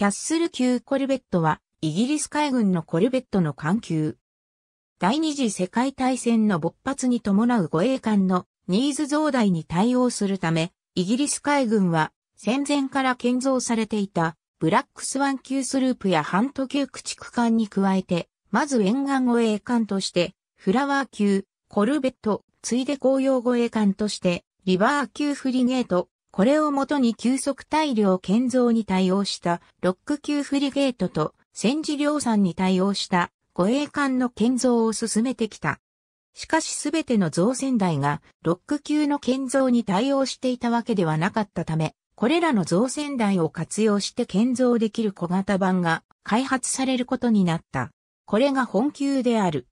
キャッスル級コルベットは、イギリス海軍のコルベットの艦級。第二次世界大戦の勃発に伴う護衛艦のニーズ増大に対応するため、イギリス海軍は戦前から建造されていたブラックスワン級スループやハント級駆逐艦に加えて、まず沿岸護衛艦としてフラワー級、コルベット、ついで紅葉護衛艦としてリバー級フリゲート、これをもとに急速大量建造に対応したロック級フリゲートと戦時量産に対応した護衛艦の建造を進めてきた。しかしすべての造船台がロック級の建造に対応していたわけではなかったため、これらの造船台を活用して建造できる小型版が開発されることになった。これが本級である。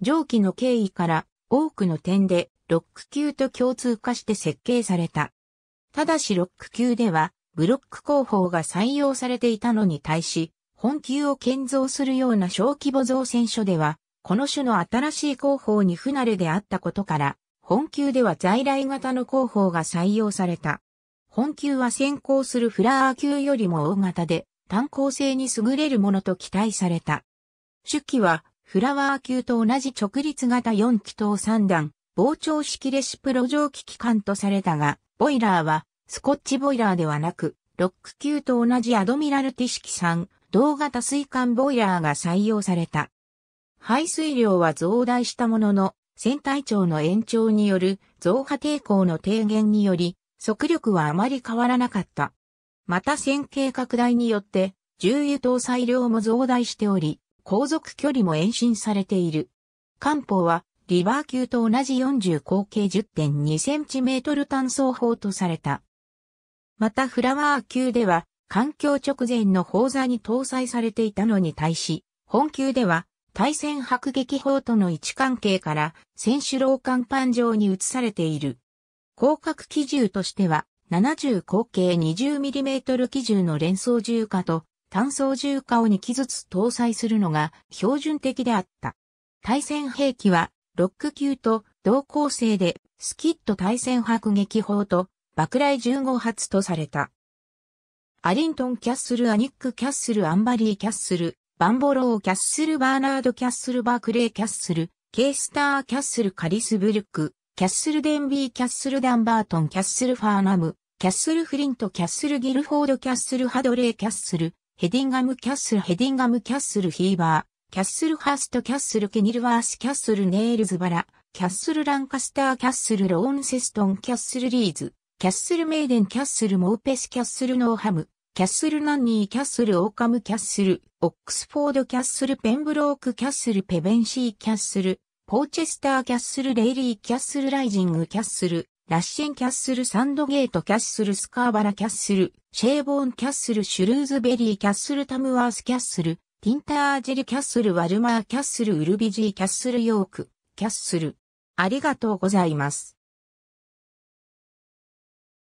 上記の経緯から多くの点でロック級と共通化して設計された。ただしロック級では、ブロック工法が採用されていたのに対し、本級を建造するような小規模造船所では、この種の新しい工法に不慣れであったことから、本級では在来型の工法が採用された。本級は先行するフラワー級よりも大型で、単行性に優れるものと期待された。主機は、フラワー級と同じ直立型4気筒3段、膨張式レシプロ蒸気機関とされたが、ボイラーは、スコッチボイラーではなく、ロック級と同じアドミラルティ式3、同型水管ボイラーが採用された。排水量は増大したものの、船体長の延長による増波抵抗の低減により、速力はあまり変わらなかった。また線形拡大によって、重油搭載量も増大しており、航続距離も延伸されている。漢方はリバー級と同じ40口径 10.2cm 単装砲とされた。またフラワー級では、環境直前の砲座に搭載されていたのに対し、本級では、対戦迫撃砲との位置関係から、選手老間板上に移されている。広角機銃としては、70口径 20mm 機銃の連装銃火と単装銃火を2機ずつ搭載するのが標準的であった。対戦兵器はロック級と同構成でスキット対戦迫撃砲と爆雷15発とされた。アリントン・キャッスル・アニック・キャッスル・アンバリー・キャッスル、バンボロー・キャッスル・バーナード・キャッスル・バークレー・キャッスル、ケイスター・キャッスル・カリスブルック、キャッスル・デンビー・キャッスル・ダンバートン・キャッスル・ファーナム、キャッスル・フリント・キャッスル・ギルフォード・キャッスル・ハドレー・キャッスル、ヘディンガム・キャッスル・ヘディンガム・キャッスル・ヒーバー、キャッスルハーストキャッスルケニルワースキャッスルネールズバラ、キャッスルランカスターキャッスルローンセストンキャッスルリーズ、キャッスルメイデンキャッスルモーペスキャッスルノーハム、キャッスルナンニーキャッスルオーカムキャッスル、オックスフォードキャッスルペンブロークキャッスルペベンシーキャッスル、ポーチェスターキャッスルレイリーキャッスルライジングキャッスル、ラッシェンキャッスルサンドゲートキャッスルスカーバラキャッスル、シェーボーンキャッスルシュルーズベリーキャッスルタムワースキャッスル、ティンタージルキャッスルワルマーキャッスルウルビジーキャッスルヨーク、キャッスル。ありがとうございます。